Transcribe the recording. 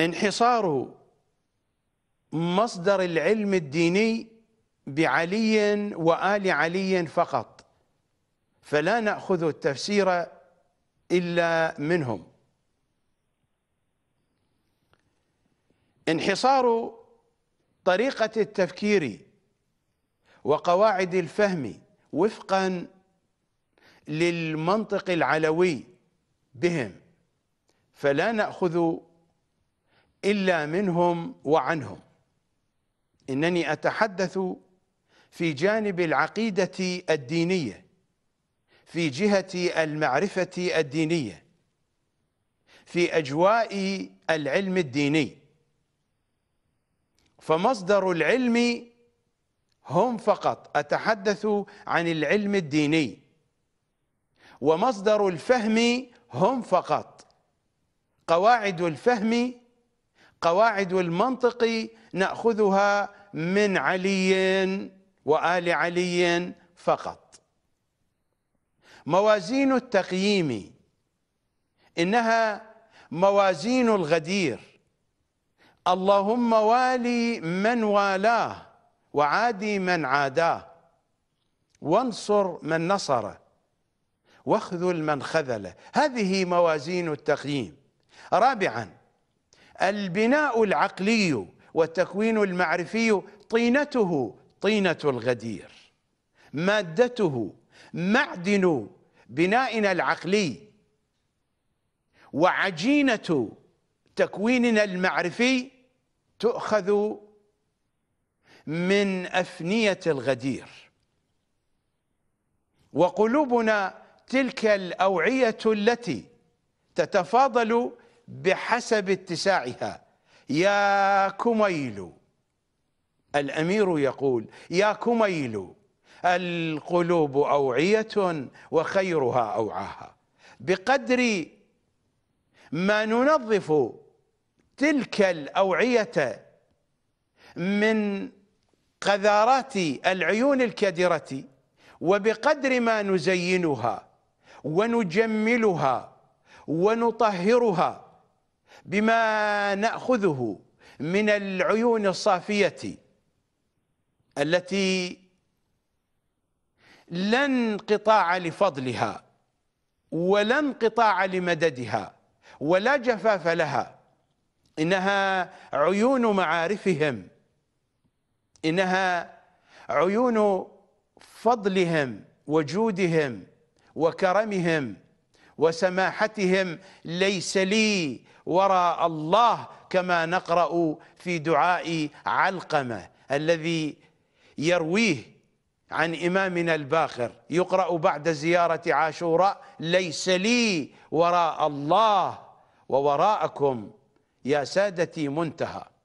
انحصار مصدر العلم الديني بعلي وآل علي فقط فلا نأخذ التفسير إلا منهم انحصار طريقة التفكير وقواعد الفهم وفقا للمنطق العلوي بهم فلا نأخذ إلا منهم وعنهم إنني أتحدث في جانب العقيدة الدينية في جهة المعرفة الدينية في أجواء العلم الديني فمصدر العلم هم فقط أتحدث عن العلم الديني ومصدر الفهم هم فقط قواعد الفهم القواعد والمنطق ناخذها من علي وال علي فقط موازين التقييم انها موازين الغدير اللهم والي من والاه وعادي من عاداه وانصر من نصره واخذل من خذله هذه موازين التقييم رابعا البناء العقلي والتكوين المعرفي طينته طينة الغدير مادته معدن بنائنا العقلي وعجينة تكويننا المعرفي تؤخذ من أفنية الغدير وقلوبنا تلك الأوعية التي تتفاضل بحسب اتساعها يا كميل الامير يقول يا كميل القلوب اوعيه وخيرها اوعاها بقدر ما ننظف تلك الاوعيه من قذارات العيون الكدره وبقدر ما نزينها ونجملها ونطهرها بما ناخذه من العيون الصافيه التي لا انقطاع لفضلها ولا انقطاع لمددها ولا جفاف لها انها عيون معارفهم انها عيون فضلهم وجودهم وكرمهم وسماحتهم ليس لي وراء الله كما نقرأ في دعاء علقمة الذي يرويه عن إمامنا الباخر يقرأ بعد زيارة عاشوراء ليس لي وراء الله ووراءكم يا سادتي منتهى